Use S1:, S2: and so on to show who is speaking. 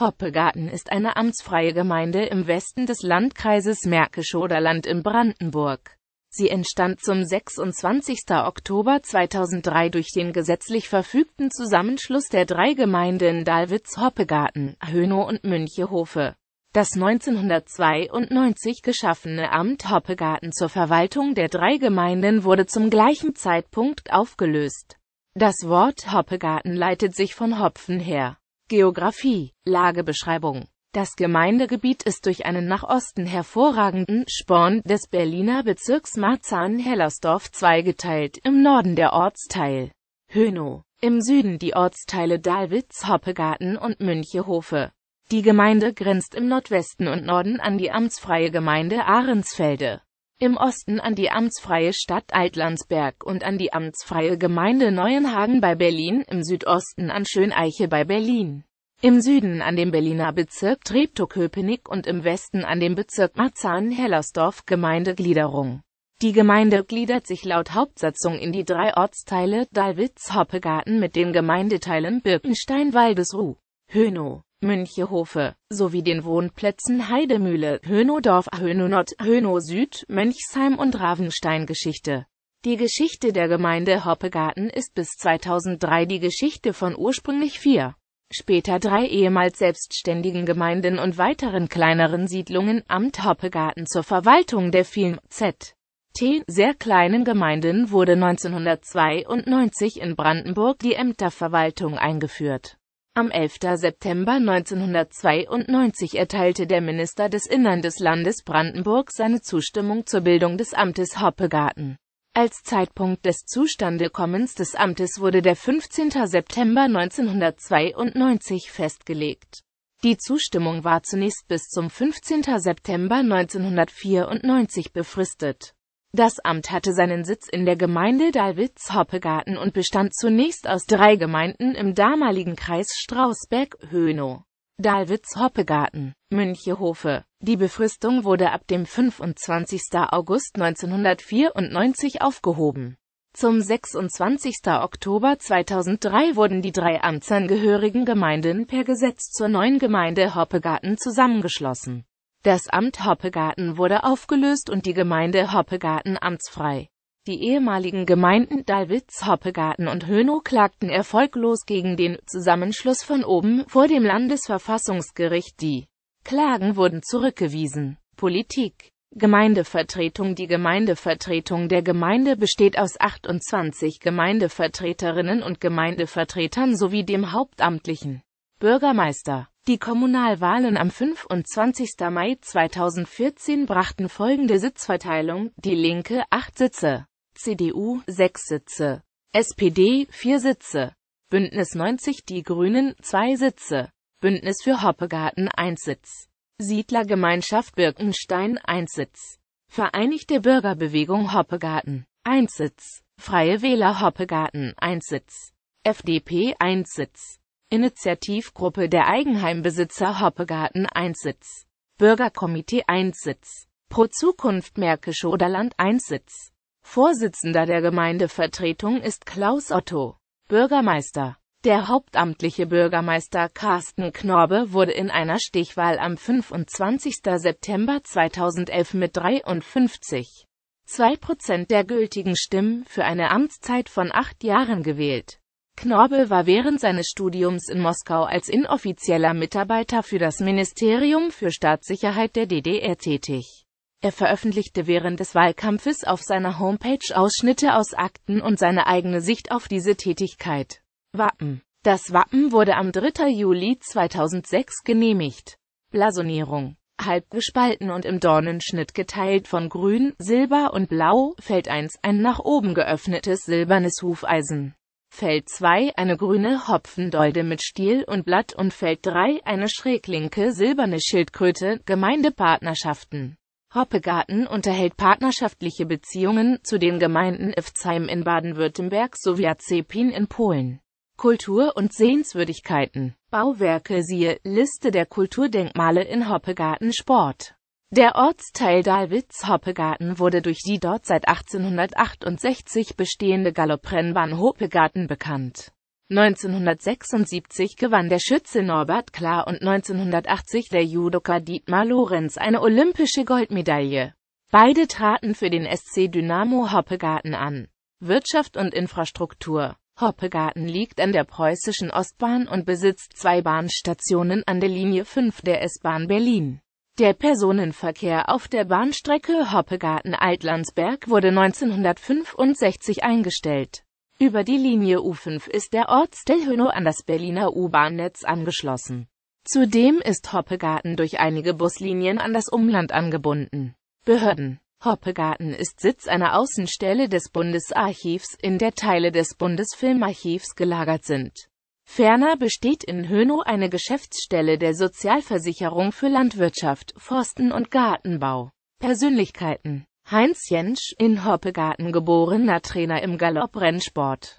S1: Hoppegarten ist eine amtsfreie Gemeinde im Westen des Landkreises Märkische Oderland in Brandenburg. Sie entstand zum 26. Oktober 2003 durch den gesetzlich verfügten Zusammenschluss der drei Gemeinden Dalwitz, Hoppegarten, Hönow und Münchehofe. Das 1992 geschaffene Amt Hoppegarten zur Verwaltung der drei Gemeinden wurde zum gleichen Zeitpunkt aufgelöst. Das Wort Hoppegarten leitet sich von Hopfen her. Geografie, Lagebeschreibung das Gemeindegebiet ist durch einen nach Osten hervorragenden Sporn des Berliner Bezirks Marzahn-Hellersdorf zweigeteilt, im Norden der Ortsteil Hönow, im Süden die Ortsteile Dahlwitz, Hoppegarten und Münchehofe. Die Gemeinde grenzt im Nordwesten und Norden an die amtsfreie Gemeinde Ahrensfelde im Osten an die amtsfreie Stadt Altlandsberg und an die amtsfreie Gemeinde Neuenhagen bei Berlin, im Südosten an Schöneiche bei Berlin, im Süden an den Berliner Bezirk Treptow-Köpenick und im Westen an den Bezirk Marzahn-Hellersdorf Gemeindegliederung. Die Gemeinde gliedert sich laut Hauptsatzung in die drei Ortsteile Dalwitz-Hoppegarten mit den Gemeindeteilen Birkenstein-Waldesruh, Hönow Münchehofe, sowie den Wohnplätzen Heidemühle, Hönodorf, Hönonot, Nord, Höno Süd, Mönchsheim und Ravenstein Geschichte. Die Geschichte der Gemeinde Hoppegarten ist bis 2003 die Geschichte von ursprünglich vier, später drei ehemals selbstständigen Gemeinden und weiteren kleineren Siedlungen Amt Hoppegarten zur Verwaltung der vielen Z. T. sehr kleinen Gemeinden wurde 1992 in Brandenburg die Ämterverwaltung eingeführt am 11. September 1992 erteilte der Minister des Innern des Landes Brandenburg seine Zustimmung zur Bildung des Amtes Hoppegarten. Als Zeitpunkt des Zustandekommens des Amtes wurde der 15. September 1992 festgelegt. Die Zustimmung war zunächst bis zum 15. September 1994 befristet. Das Amt hatte seinen Sitz in der Gemeinde Dalwitz-Hoppegarten und bestand zunächst aus drei Gemeinden im damaligen Kreis strausberg höhnow Dalwitz-Hoppegarten, Münchehofe. Die Befristung wurde ab dem 25. August 1994 aufgehoben. Zum 26. Oktober 2003 wurden die drei amtsangehörigen Gemeinden per Gesetz zur neuen Gemeinde Hoppegarten zusammengeschlossen das Amt Hoppegarten wurde aufgelöst und die Gemeinde Hoppegarten amtsfrei. Die ehemaligen Gemeinden Dalwitz, Hoppegarten und Hönow klagten erfolglos gegen den Zusammenschluss von oben vor dem Landesverfassungsgericht. Die Klagen wurden zurückgewiesen. Politik Gemeindevertretung Die Gemeindevertretung der Gemeinde besteht aus 28 Gemeindevertreterinnen und Gemeindevertretern sowie dem hauptamtlichen Bürgermeister. Die Kommunalwahlen am 25. Mai 2014 brachten folgende Sitzverteilung, die Linke 8 Sitze, CDU 6 Sitze, SPD 4 Sitze, Bündnis 90 Die Grünen 2 Sitze, Bündnis für Hoppegarten 1 Sitz, Siedlergemeinschaft Birkenstein 1 Sitz, Vereinigte Bürgerbewegung Hoppegarten 1 Sitz, Freie Wähler Hoppegarten 1 Sitz, FDP 1 Sitz. Initiativgruppe der Eigenheimbesitzer Hoppegarten 1 Sitz. Bürgerkomitee 1 Sitz. Pro Zukunft Märkische Oderland 1 Sitz. Vorsitzender der Gemeindevertretung ist Klaus Otto, Bürgermeister. Der hauptamtliche Bürgermeister Carsten Knorbe wurde in einer Stichwahl am 25. September 2011 mit 53,2 Prozent der gültigen Stimmen für eine Amtszeit von acht Jahren gewählt. Knorbel war während seines Studiums in Moskau als inoffizieller Mitarbeiter für das Ministerium für Staatssicherheit der DDR tätig. Er veröffentlichte während des Wahlkampfes auf seiner Homepage Ausschnitte aus Akten und seine eigene Sicht auf diese Tätigkeit. Wappen Das Wappen wurde am 3. Juli 2006 genehmigt. Blasonierung Halb gespalten und im Dornenschnitt geteilt von Grün, Silber und Blau, fällt eins ein nach oben geöffnetes silbernes Hufeisen. Feld 2 eine grüne Hopfendolde mit Stiel und Blatt und Feld 3 eine schräglinke silberne Schildkröte, Gemeindepartnerschaften. Hoppegarten unterhält partnerschaftliche Beziehungen zu den Gemeinden Efsheim in Baden-Württemberg sowie Azepin in Polen. Kultur und Sehenswürdigkeiten. Bauwerke siehe Liste der Kulturdenkmale in Hoppegarten Sport. Der Ortsteil Dalwitz-Hoppegarten wurde durch die dort seit 1868 bestehende Galopprennbahn Hoppegarten bekannt. 1976 gewann der Schütze Norbert Klar und 1980 der Judoka Dietmar Lorenz eine olympische Goldmedaille. Beide traten für den SC Dynamo Hoppegarten an. Wirtschaft und Infrastruktur Hoppegarten liegt an der preußischen Ostbahn und besitzt zwei Bahnstationen an der Linie 5 der S-Bahn Berlin. Der Personenverkehr auf der Bahnstrecke Hoppegarten-Altlandsberg wurde 1965 eingestellt. Über die Linie U5 ist der Ort Hönow an das Berliner U-Bahn-Netz angeschlossen. Zudem ist Hoppegarten durch einige Buslinien an das Umland angebunden. Behörden Hoppegarten ist Sitz einer Außenstelle des Bundesarchivs, in der Teile des Bundesfilmarchivs gelagert sind. Ferner besteht in Hönow eine Geschäftsstelle der Sozialversicherung für Landwirtschaft, Forsten und Gartenbau. Persönlichkeiten Heinz Jentsch, in Hoppegarten geborener Trainer im Galopprennsport